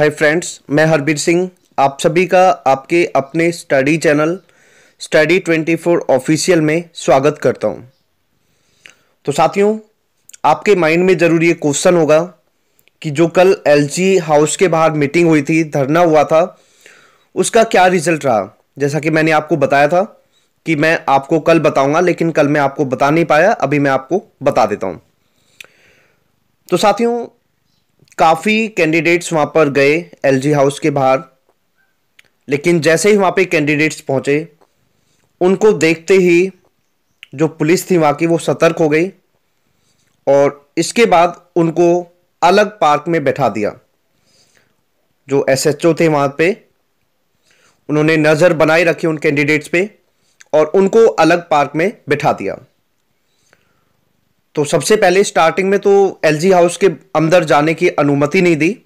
hi friends मैं हरबीर सिंह आप सभी का आपके अपने स्टडी चैनल स्टडी 24 ऑफिशियल में स्वागत करता हूं तो साथियों आपके माइंड में ज़रूर ये क्वेश्चन होगा कि जो कल एलजी हाउस के बाहर मीटिंग हुई थी धरना हुआ था उसका क्या रिजल्ट रहा जैसा कि मैंने आपको बताया था कि मैं आपको कल बताऊंगा लेकिन कल मैं आपको बता नहीं पाया अभी मैं आपको बता देता हूँ तो साथियों काफ़ी कैंडिडेट्स वहाँ पर गए एलजी हाउस के बाहर लेकिन जैसे ही वहाँ पे कैंडिडेट्स पहुँचे उनको देखते ही जो पुलिस थी वहाँ की वो सतर्क हो गई और इसके बाद उनको अलग पार्क में बैठा दिया जो एसएचओ थे वहाँ पे उन्होंने नज़र बनाए रखी उन कैंडिडेट्स पे और उनको अलग पार्क में बैठा दिया तो सबसे पहले स्टार्टिंग में तो एलजी हाउस के अंदर जाने की अनुमति नहीं दी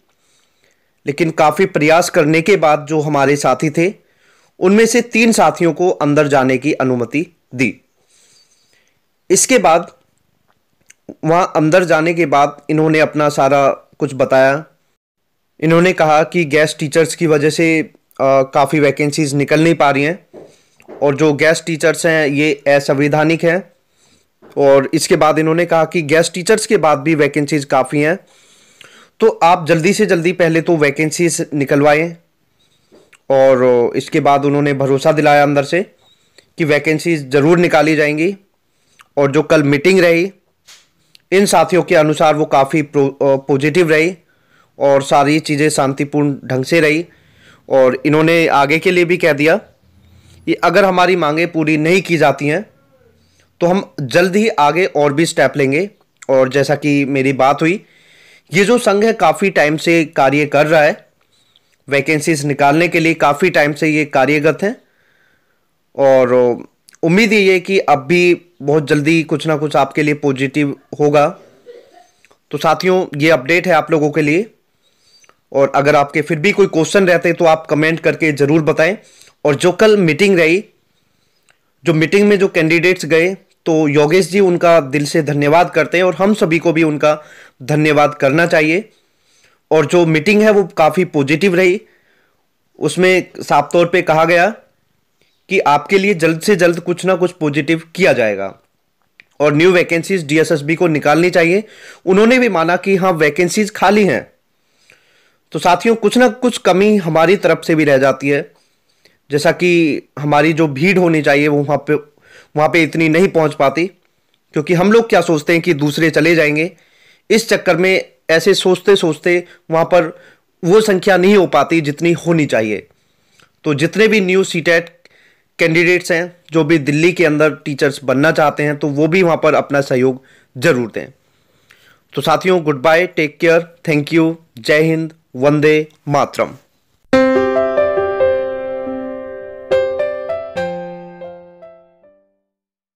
लेकिन काफ़ी प्रयास करने के बाद जो हमारे साथी थे उनमें से तीन साथियों को अंदर जाने की अनुमति दी इसके बाद वहाँ अंदर जाने के बाद इन्होंने अपना सारा कुछ बताया इन्होंने कहा कि गैस टीचर्स की वजह से काफ़ी वैकेंसीज़ निकल नहीं पा रही हैं और जो गैस टीचर्स हैं ये असंवैधानिक हैं और इसके बाद इन्होंने कहा कि गेस्ट टीचर्स के बाद भी वैकेंसीज काफ़ी हैं तो आप जल्दी से जल्दी पहले तो वैकेंसीज निकलवाएं और इसके बाद उन्होंने भरोसा दिलाया अंदर से कि वैकेंसीज ज़रूर निकाली जाएंगी और जो कल मीटिंग रही इन साथियों के अनुसार वो काफ़ी पॉजिटिव रही और सारी चीज़ें शांतिपूर्ण ढंग से रही और इन्होंने आगे के लिए भी कह दिया कि अगर हमारी मांगें पूरी नहीं की जाती हैं तो हम जल्द ही आगे और भी स्टेप लेंगे और जैसा कि मेरी बात हुई ये जो संघ है काफ़ी टाइम से कार्य कर रहा है वैकेंसीज निकालने के लिए काफ़ी टाइम से ये कार्यगत हैं और उम्मीद ये है कि अब भी बहुत जल्दी कुछ ना कुछ आपके लिए पॉजिटिव होगा तो साथियों ये अपडेट है आप लोगों के लिए और अगर आपके फिर भी कोई क्वेश्चन रहते तो आप कमेंट करके ज़रूर बताएं और जो कल मीटिंग रही जो मीटिंग में जो कैंडिडेट्स गए तो योगेश जी उनका दिल से धन्यवाद करते हैं और हम सभी को भी उनका धन्यवाद करना चाहिए और जो मीटिंग है वो काफ़ी पॉजिटिव रही उसमें साफ तौर पे कहा गया कि आपके लिए जल्द से जल्द कुछ ना कुछ पॉजिटिव किया जाएगा और न्यू वैकेंसीज डीएसएसबी को निकालनी चाहिए उन्होंने भी माना कि हाँ वैकेंसीज खाली हैं तो साथियों कुछ ना कुछ कमी हमारी तरफ से भी रह जाती है जैसा कि हमारी जो भीड़ होनी चाहिए वो वहाँ पे वहाँ पे इतनी नहीं पहुँच पाती क्योंकि हम लोग क्या सोचते हैं कि दूसरे चले जाएंगे इस चक्कर में ऐसे सोचते सोचते वहाँ पर वो संख्या नहीं हो पाती जितनी होनी चाहिए तो जितने भी न्यू सी कैंडिडेट्स हैं जो भी दिल्ली के अंदर टीचर्स बनना चाहते हैं तो वो भी वहाँ पर अपना सहयोग जरूर दें तो साथियों goodbye take care thank you जय हिंद वंदे मातरम